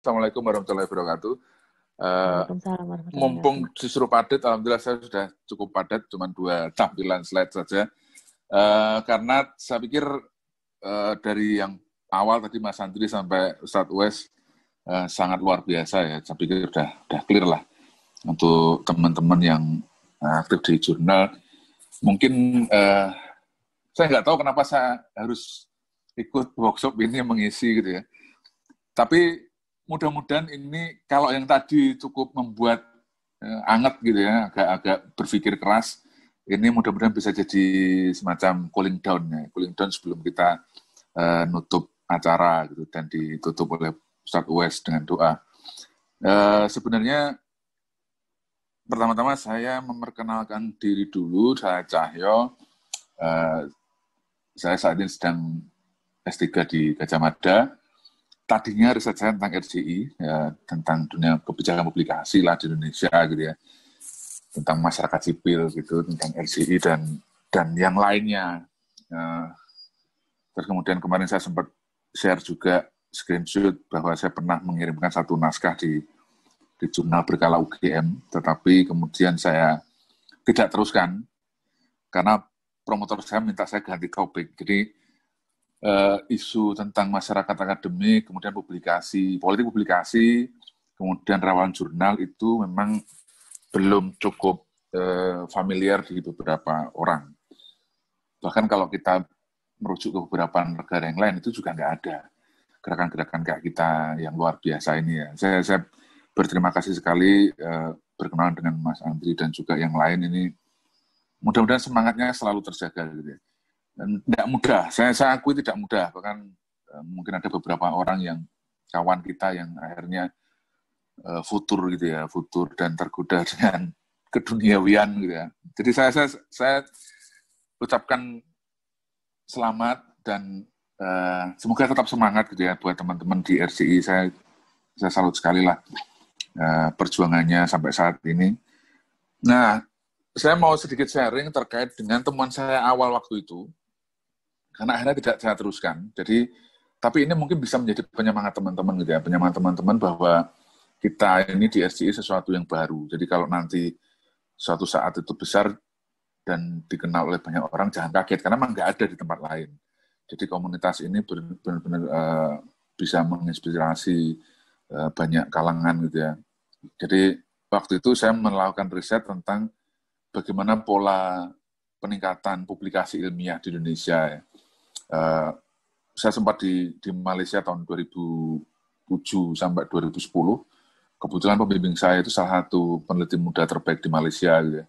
Assalamualaikum warahmatullahi wabarakatuh. Uh, mumpung justru padat, alhamdulillah saya sudah cukup padat, cuma dua tampilan slide saja. Uh, karena saya pikir uh, dari yang awal tadi Mas Andri sampai Ustaz Wes uh, sangat luar biasa ya. Saya pikir sudah sudah clear lah untuk teman-teman yang aktif di jurnal. Mungkin uh, saya nggak tahu kenapa saya harus ikut workshop ini mengisi gitu ya. Tapi mudah-mudahan ini kalau yang tadi cukup membuat eh, anget gitu ya, agak-agak berpikir keras, ini mudah-mudahan bisa jadi semacam cooling down ya, cooling down sebelum kita eh, nutup acara gitu dan ditutup oleh Ustaz West dengan doa. Eh, sebenarnya pertama-tama saya memperkenalkan diri dulu, saya Cahyo. Eh, saya saat ini sedang S3 di Gajah Mada tadinya riset saya tentang RCI ya, tentang dunia kebijakan publikasi lah di Indonesia gitu ya tentang masyarakat sipil gitu tentang RCI dan dan yang lainnya ya, terus kemudian kemarin saya sempat share juga screenshot bahwa saya pernah mengirimkan satu naskah di di jurnal berkala UGM tetapi kemudian saya tidak teruskan karena promotor saya minta saya ganti topik jadi uh, isu tentang masyarakat akademik, kemudian publikasi, politik publikasi, kemudian rawan jurnal itu memang belum cukup uh, familiar di beberapa orang. Bahkan kalau kita merujuk ke beberapa negara yang lain itu juga nggak ada gerakan-gerakan kayak kita yang luar biasa ini ya. Saya, saya berterima kasih sekali uh, berkenalan dengan Mas Andri dan juga yang lain ini. Mudah-mudahan semangatnya selalu terjaga gitu ya tidak mudah, saya, saya akui tidak mudah, bahkan eh, mungkin ada beberapa orang yang, kawan kita yang akhirnya uh, futur gitu ya, futur dan tergoda dengan keduniawian gitu ya. Jadi saya, saya, saya ucapkan selamat dan uh, semoga tetap semangat gitu ya buat teman-teman di RCI, saya, saya salut sekali lah perjuangannya sampai saat ini. Nah, saya mau sedikit sharing terkait dengan temuan saya awal waktu itu karena akhirnya tidak saya teruskan. Jadi tapi ini mungkin bisa menjadi penyemangat teman-teman gitu ya, penyemangat teman-teman bahwa kita ini di RCI sesuatu yang baru. Jadi kalau nanti suatu saat itu besar dan dikenal oleh banyak orang, jangan kaget karena memang nggak ada di tempat lain. Jadi komunitas ini benar-benar uh, bisa menginspirasi uh, banyak kalangan gitu ya. Jadi waktu itu saya melakukan riset tentang bagaimana pola peningkatan publikasi ilmiah di Indonesia ya uh, saya sempat di, di Malaysia tahun 2007 sampai 2010. Kebetulan pembimbing saya itu salah satu peneliti muda terbaik di Malaysia. Gitu ya.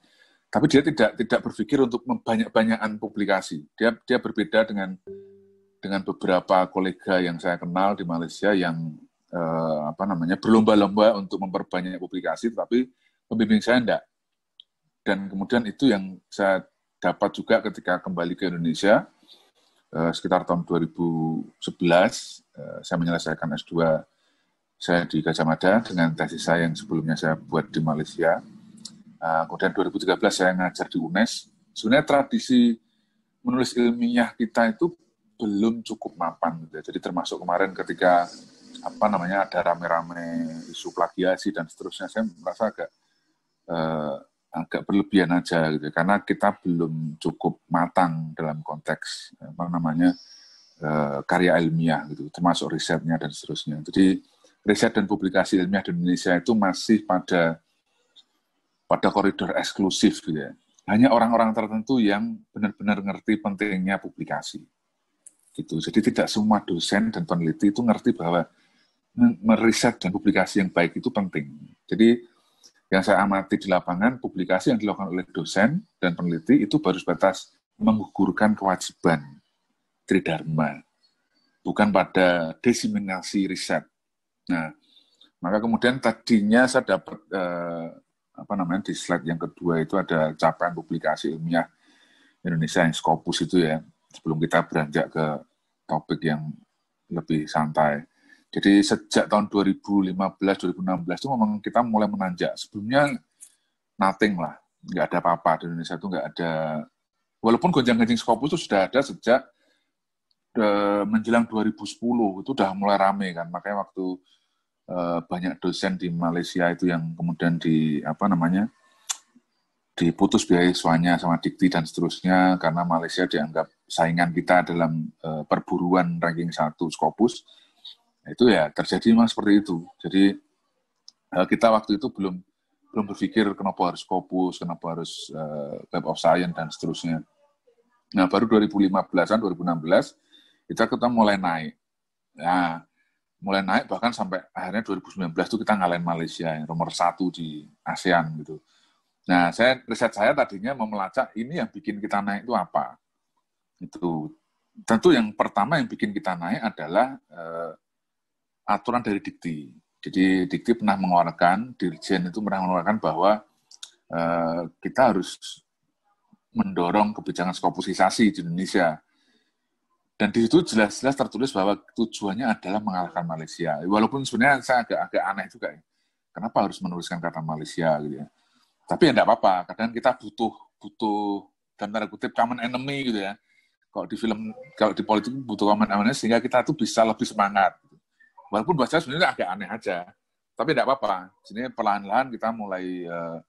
Tapi dia tidak tidak berpikir untuk banyak-banyakan publikasi. Dia dia berbeda dengan dengan beberapa kolega yang saya kenal di Malaysia yang eh, apa namanya berlomba-lomba untuk memperbanyak publikasi, Tapi pembimbing saya enggak. Dan kemudian itu yang saya dapat juga ketika kembali ke Indonesia, Eh, sekitar tahun 2011 eh, saya menyelesaikan S2 saya di Gajah Mada dengan tesis saya yang sebelumnya saya buat di Malaysia. Eh, kemudian 2013 saya ngajar di UNES. Sebenarnya tradisi menulis ilmiah kita itu belum cukup mapan. Gitu ya. Jadi termasuk kemarin ketika apa namanya ada rame-rame isu plagiasi dan seterusnya, saya merasa agak eh, agak berlebihan aja gitu karena kita belum cukup matang dalam konteks apa namanya eh, karya ilmiah gitu termasuk risetnya dan seterusnya jadi riset dan publikasi ilmiah di Indonesia itu masih pada pada koridor eksklusif gitu ya hanya orang-orang tertentu yang benar-benar ngerti pentingnya publikasi gitu jadi tidak semua dosen dan peneliti itu ngerti bahwa meriset dan publikasi yang baik itu penting jadi yang saya amati di lapangan, publikasi yang dilakukan oleh dosen dan peneliti itu baru sebatas menggugurkan kewajiban tridharma, bukan pada desiminasi riset. Nah, maka kemudian tadinya saya dapat eh, apa namanya di slide yang kedua itu ada capaian publikasi ilmiah Indonesia yang Scopus itu ya, sebelum kita beranjak ke topik yang lebih santai. Jadi sejak tahun 2015-2016 itu memang kita mulai menanjak. Sebelumnya nothing lah, nggak ada apa-apa di Indonesia itu nggak ada. Walaupun gonjang-ganjing skopus itu sudah ada sejak eh, menjelang 2010 itu sudah mulai rame kan. Makanya waktu eh, banyak dosen di Malaysia itu yang kemudian di apa namanya diputus beasiswanya sama Dikti dan seterusnya karena Malaysia dianggap saingan kita dalam eh, perburuan ranking satu skopus. Nah, itu ya terjadi memang seperti itu jadi eh, kita waktu itu belum belum berpikir kenapa harus Scopus, kenapa harus uh, eh, Web of Science dan seterusnya. Nah, baru 2015-an, 2016 kita ketemu mulai naik. Nah, mulai naik bahkan sampai akhirnya 2019 itu kita ngalahin Malaysia yang nomor satu di ASEAN gitu. Nah, saya riset saya tadinya memelacak ini yang bikin kita naik itu apa. Itu tentu yang pertama yang bikin kita naik adalah uh, aturan dari Dikti. Jadi Dikti pernah mengeluarkan, Dirjen itu pernah mengeluarkan bahwa uh, kita harus mendorong kebijakan skopusisasi di Indonesia. Dan di situ jelas-jelas tertulis bahwa tujuannya adalah mengalahkan Malaysia. Walaupun sebenarnya saya agak, agak aneh juga ya. Kenapa harus menuliskan kata Malaysia gitu ya. Tapi ya enggak apa-apa, kadang kita butuh butuh dan tanda kutip common enemy gitu ya. Kalau di film, kalau di politik butuh common enemy sehingga kita tuh bisa lebih semangat Walaupun bahasa sebenarnya agak aneh aja, tapi tidak apa-apa. Sini perlahan-lahan kita mulai uh,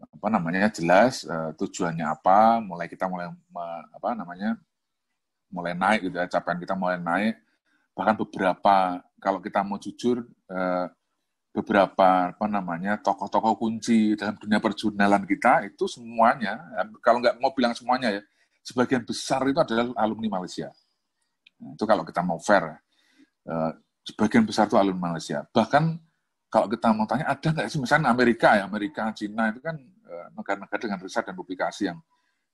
apa namanya jelas uh, tujuannya apa, mulai kita mulai uh, apa namanya mulai naik gitu ya, capaian kita mulai naik. Bahkan beberapa kalau kita mau jujur uh, beberapa apa namanya tokoh-tokoh kunci dalam dunia perjurnalan kita itu semuanya kalau nggak mau bilang semuanya ya sebagian besar itu adalah alumni Malaysia itu kalau kita mau fair ya. Sebagian besar itu alumni Malaysia. Bahkan kalau kita mau tanya, ada nggak sih misalnya Amerika ya, Amerika, Cina itu kan e, negara-negara dengan riset dan publikasi yang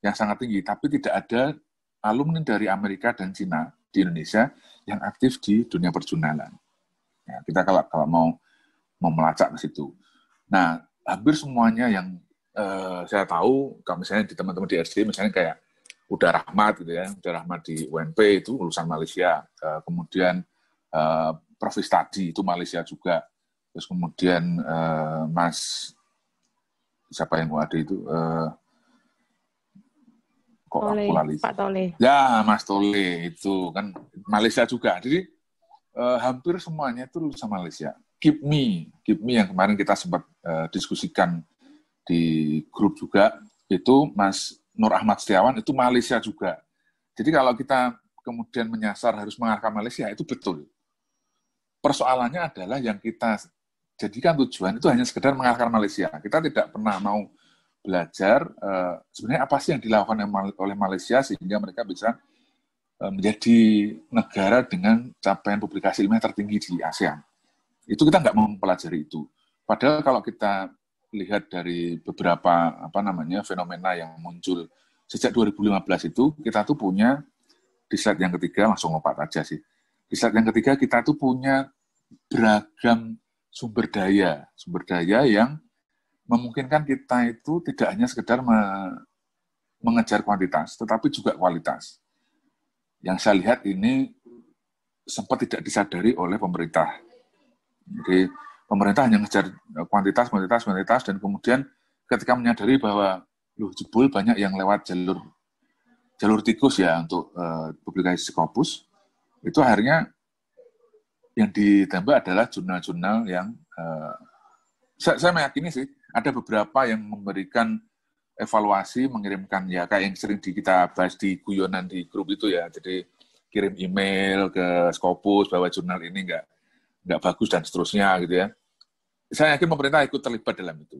yang sangat tinggi, tapi tidak ada alumni dari Amerika dan Cina di Indonesia yang aktif di dunia perjurnalan. Ya, kita kalau kalau mau mau melacak ke situ. Nah, hampir semuanya yang uh, saya tahu, kalau misalnya di teman-teman di RC, misalnya kayak Udah Rahmat gitu ya, Udah Rahmat di UNP itu lulusan Malaysia. Uh, kemudian uh, Profis tadi itu Malaysia juga. Terus kemudian uh, Mas siapa yang mau ada itu uh, kok Tole, aku lali. Pak Tole. Ya, Mas Tole itu kan Malaysia juga. Jadi uh, hampir semuanya itu lulusan Malaysia. Keep Me, Keep Me yang kemarin kita sempat uh, diskusikan di grup juga itu Mas Nur Ahmad Setiawan itu Malaysia juga. Jadi kalau kita kemudian menyasar harus mengarah ke Malaysia itu betul persoalannya adalah yang kita jadikan tujuan itu hanya sekedar mengalahkan Malaysia. Kita tidak pernah mau belajar eh, sebenarnya apa sih yang dilakukan oleh Malaysia sehingga mereka bisa eh, menjadi negara dengan capaian publikasi ilmiah tertinggi di ASEAN. Itu kita nggak mau mempelajari itu. Padahal kalau kita lihat dari beberapa apa namanya fenomena yang muncul sejak 2015 itu kita tuh punya di slide yang ketiga langsung lompat aja sih di saat yang ketiga kita tuh punya beragam sumber daya, sumber daya yang memungkinkan kita itu tidak hanya sekedar me mengejar kuantitas, tetapi juga kualitas. Yang saya lihat ini sempat tidak disadari oleh pemerintah. Jadi pemerintah hanya mengejar e, kuantitas, kuantitas, kuantitas, dan kemudian ketika menyadari bahwa loh jebol banyak yang lewat jalur jalur tikus ya untuk uh, publikasi skopus itu akhirnya yang ditembak adalah jurnal-jurnal yang uh, saya, saya meyakini sih ada beberapa yang memberikan evaluasi mengirimkan ya kayak yang sering di kita bahas di guyonan di grup itu ya jadi kirim email ke scopus bahwa jurnal ini enggak nggak bagus dan seterusnya gitu ya saya yakin pemerintah ikut terlibat dalam itu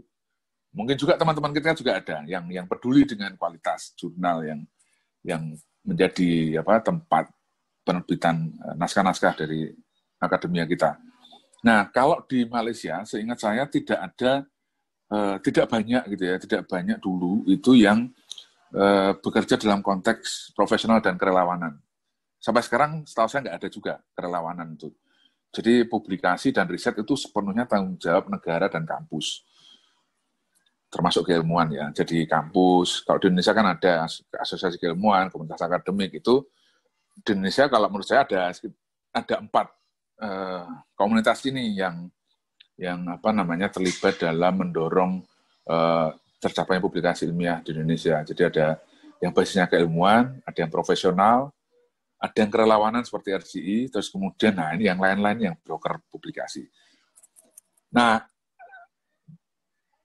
mungkin juga teman-teman kita juga ada yang yang peduli dengan kualitas jurnal yang yang menjadi apa tempat penerbitan eh, naskah-naskah dari akademia kita. Nah, kalau di Malaysia, seingat saya tidak ada, eh, tidak banyak gitu ya, tidak banyak dulu itu yang eh, bekerja dalam konteks profesional dan kerelawanan. Sampai sekarang, setahu saya nggak ada juga kerelawanan itu. Jadi publikasi dan riset itu sepenuhnya tanggung jawab negara dan kampus, termasuk keilmuan ya. Jadi kampus, kalau di Indonesia kan ada asosiasi keilmuan, komunitas akademik itu di Indonesia kalau menurut saya ada ada empat eh, komunitas ini yang yang apa namanya terlibat dalam mendorong eh, tercapainya publikasi ilmiah di Indonesia. Jadi ada yang basisnya keilmuan, ada yang profesional, ada yang kerelawanan seperti RCI, terus kemudian nah ini yang lain-lain yang broker publikasi. Nah,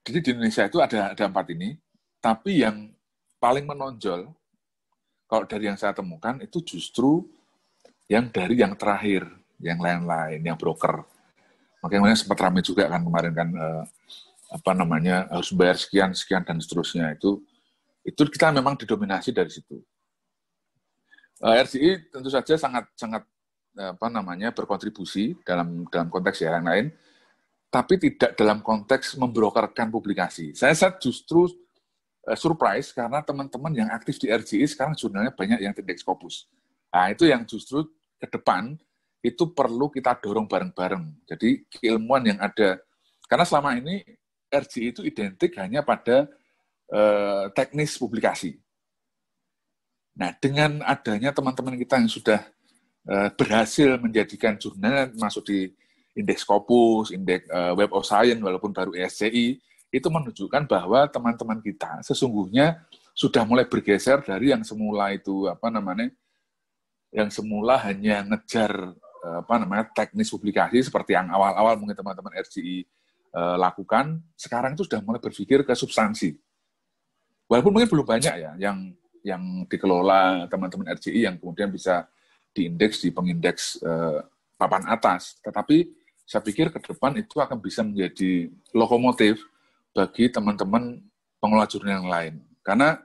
jadi di Indonesia itu ada ada empat ini, tapi yang paling menonjol kalau dari yang saya temukan itu justru yang dari yang terakhir, yang lain-lain, yang broker. Makanya sempat ramai juga kan kemarin kan eh, apa namanya harus bayar sekian sekian dan seterusnya itu itu kita memang didominasi dari situ. Eh, RCI tentu saja sangat sangat eh, apa namanya berkontribusi dalam dalam konteks ya yang lain, tapi tidak dalam konteks membrokerkan publikasi. Saya, saat justru Eh, surprise karena teman-teman yang aktif di RGI sekarang jurnalnya banyak yang indeks Scopus. Nah, itu yang justru ke depan itu perlu kita dorong bareng-bareng. Jadi keilmuan yang ada, karena selama ini RGI itu identik hanya pada eh, teknis publikasi. Nah, dengan adanya teman-teman kita yang sudah eh, berhasil menjadikan jurnal masuk di indeks Scopus, indeks eh, Web of Science, walaupun baru ESCI, itu menunjukkan bahwa teman-teman kita sesungguhnya sudah mulai bergeser dari yang semula itu apa namanya yang semula hanya ngejar eh, apa namanya teknis publikasi seperti yang awal-awal mungkin teman-teman RCI eh, lakukan sekarang itu sudah mulai berpikir ke substansi walaupun mungkin belum banyak ya yang yang dikelola teman-teman RCI yang kemudian bisa diindeks di pengindeks eh, papan atas tetapi saya pikir ke depan itu akan bisa menjadi lokomotif bagi teman-teman pengelola jurnal yang lain. Karena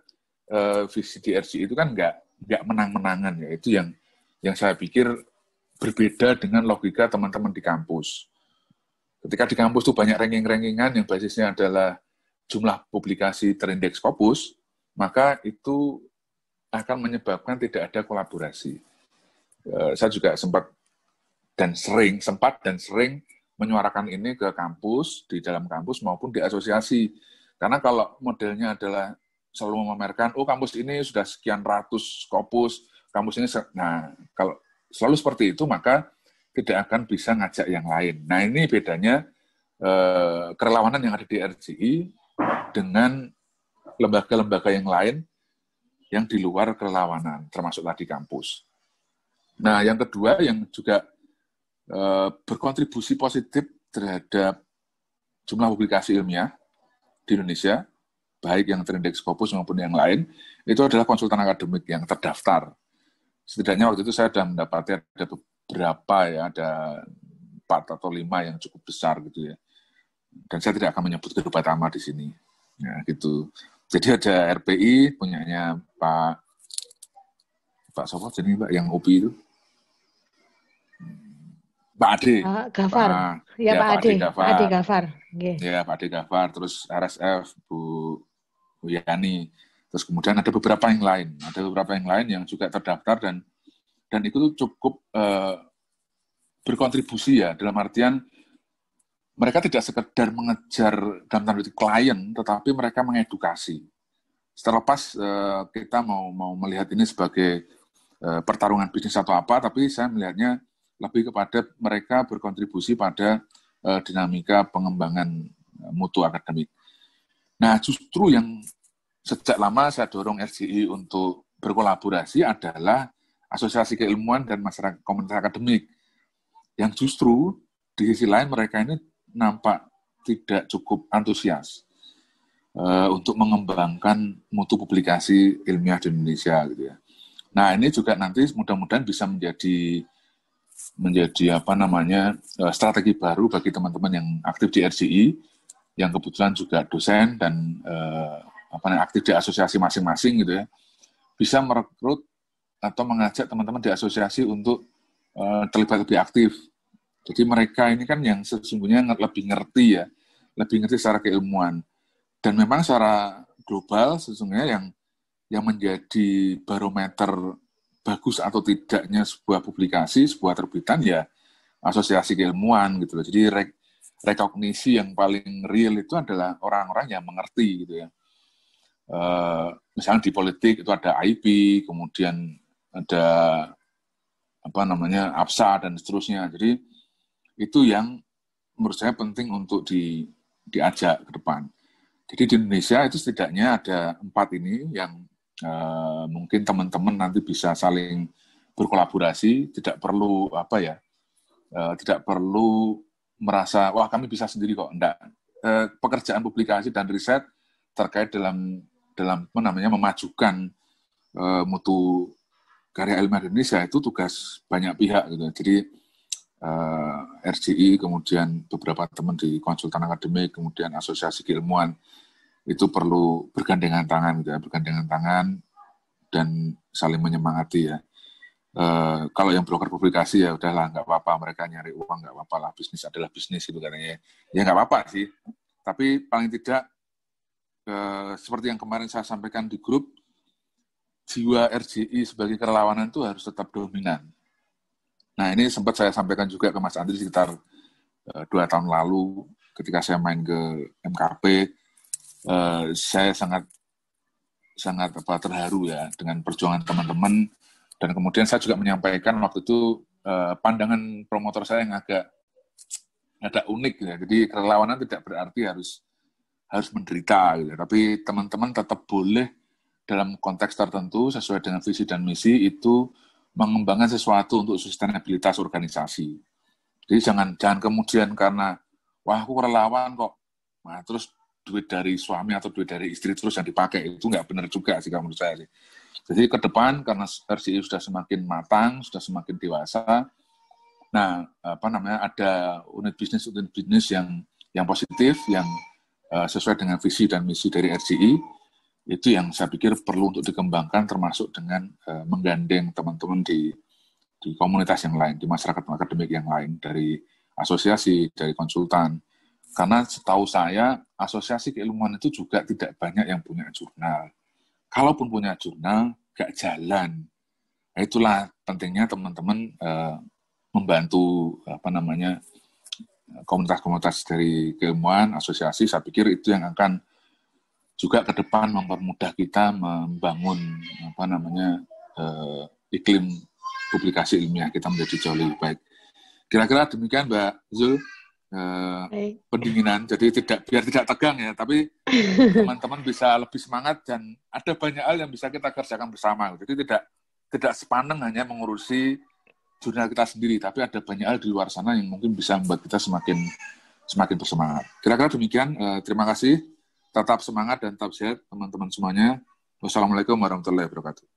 eh, visi DRC itu kan nggak nggak menang-menangan ya. Itu yang yang saya pikir berbeda dengan logika teman-teman di kampus. Ketika di kampus tuh banyak ranking-rankingan yang basisnya adalah jumlah publikasi terindeks kopus, maka itu akan menyebabkan tidak ada kolaborasi. Eh, saya juga sempat dan sering sempat dan sering menyuarakan ini ke kampus, di dalam kampus maupun di asosiasi. Karena kalau modelnya adalah selalu memamerkan, oh kampus ini sudah sekian ratus kopus, kampus ini, nah kalau selalu seperti itu maka tidak akan bisa ngajak yang lain. Nah ini bedanya eh, kerelawanan yang ada di RGI dengan lembaga-lembaga yang lain yang di luar kerelawanan, termasuk tadi kampus. Nah yang kedua yang juga Eh, berkontribusi positif terhadap jumlah publikasi ilmiah di Indonesia, baik yang terindeks Scopus maupun yang lain, itu adalah konsultan akademik yang terdaftar. Setidaknya waktu itu saya sudah mendapati ada beberapa ya, ada empat atau lima yang cukup besar gitu ya. Dan saya tidak akan menyebut kedua utama di sini. Ya, gitu. Jadi ada RPI punyanya Pak Pak Sopo jadi Pak yang OPI itu Pak Ade. Uh, Gafar. Pak, ah, ya, ya Pak Ade. Ade Gafar. Ade Gafar. Okay. Ya Pak Ade Gafar. Terus RSF Bu, Bu Yani. Terus kemudian ada beberapa yang lain. Ada beberapa yang lain yang juga terdaftar dan dan itu cukup uh, berkontribusi ya dalam artian mereka tidak sekedar mengejar dan tanda klien, tetapi mereka mengedukasi. Setelah pas eh, kita mau mau melihat ini sebagai eh, pertarungan bisnis atau apa, tapi saya melihatnya lebih kepada mereka berkontribusi pada uh, dinamika pengembangan e, mutu akademik. Nah, justru yang sejak lama saya dorong RCI untuk berkolaborasi adalah asosiasi keilmuan dan masyarakat komunitas akademik yang justru di sisi lain mereka ini nampak tidak cukup antusias uh, untuk mengembangkan mutu publikasi ilmiah di Indonesia gitu ya. Nah ini juga nanti mudah-mudahan bisa menjadi menjadi apa namanya e, strategi baru bagi teman-teman yang aktif di RCI yang kebetulan juga dosen dan eh, apa namanya aktif di asosiasi masing-masing gitu ya bisa merekrut atau mengajak teman-teman di asosiasi untuk eh, terlibat lebih aktif jadi mereka ini kan yang sesungguhnya lebih ngerti ya lebih ngerti secara keilmuan dan memang secara global sesungguhnya yang yang menjadi barometer bagus atau tidaknya sebuah publikasi, sebuah terbitan ya asosiasi keilmuan gitu loh. Jadi re rekognisi yang paling real itu adalah orang-orang yang mengerti gitu ya. E, misalnya di politik itu ada IP, kemudian ada apa namanya APSA dan seterusnya. Jadi itu yang menurut saya penting untuk di diajak ke depan. Jadi di Indonesia itu setidaknya ada empat ini yang Eh, mungkin teman-teman nanti bisa saling berkolaborasi, tidak perlu apa ya, eh, tidak perlu merasa wah kami bisa sendiri kok, enggak. Eh, pekerjaan publikasi dan riset terkait dalam dalam apa namanya memajukan mutu karya ilmiah Indonesia itu tugas banyak pihak gitu. Jadi uh, RCI kemudian beberapa teman di konsultan akademik kemudian asosiasi keilmuan itu perlu bergandengan tangan gitu ya, bergandengan tangan dan saling menyemangati ya. E, kalau yang broker publikasi ya udahlah nggak apa-apa mereka nyari uang nggak apa-apa lah bisnis adalah bisnis gitu katanya ya ya nggak apa-apa sih tapi paling tidak e, seperti yang kemarin saya sampaikan di grup jiwa RJI sebagai kerelawanan itu harus tetap dominan nah ini sempat saya sampaikan juga ke Mas Andri sekitar e, dua tahun lalu ketika saya main ke MKP uh, saya sangat sangat apa terharu ya dengan perjuangan teman-teman dan kemudian saya juga menyampaikan waktu itu uh, pandangan promotor saya yang agak agak unik ya. Jadi kerelawanan tidak berarti harus harus menderita gitu. Tapi teman-teman tetap boleh dalam konteks tertentu sesuai dengan visi dan misi itu mengembangkan sesuatu untuk sustainabilitas organisasi. Jadi jangan jangan kemudian karena wah aku relawan kok, nah terus duit dari suami atau duit dari istri terus yang dipakai itu nggak benar juga sih kalau menurut saya sih. Jadi ke depan karena RCI sudah semakin matang, sudah semakin dewasa, nah apa namanya ada unit bisnis unit bisnis yang yang positif, yang uh, sesuai dengan visi dan misi dari RCI itu yang saya pikir perlu untuk dikembangkan termasuk dengan uh, menggandeng teman-teman di di komunitas yang lain, di masyarakat akademik yang lain dari asosiasi, dari konsultan, karena setahu saya, asosiasi keilmuan itu juga tidak banyak yang punya jurnal. Kalaupun punya jurnal, gak jalan. Nah, itulah pentingnya teman-teman eh, membantu apa namanya komunitas-komunitas dari keilmuan, asosiasi. Saya pikir itu yang akan juga ke depan mempermudah kita membangun apa namanya eh, iklim publikasi ilmiah kita menjadi jauh lebih baik. Kira-kira demikian Mbak Zul. Eh, pendinginan. Jadi tidak biar tidak tegang ya, tapi teman-teman bisa lebih semangat dan ada banyak hal yang bisa kita kerjakan bersama. Jadi tidak tidak sepaneng hanya mengurusi jurnal kita sendiri, tapi ada banyak hal di luar sana yang mungkin bisa membuat kita semakin semakin bersemangat. Kira-kira demikian. Eh, terima kasih. Tetap semangat dan tetap sehat teman-teman semuanya. Wassalamualaikum warahmatullahi wabarakatuh.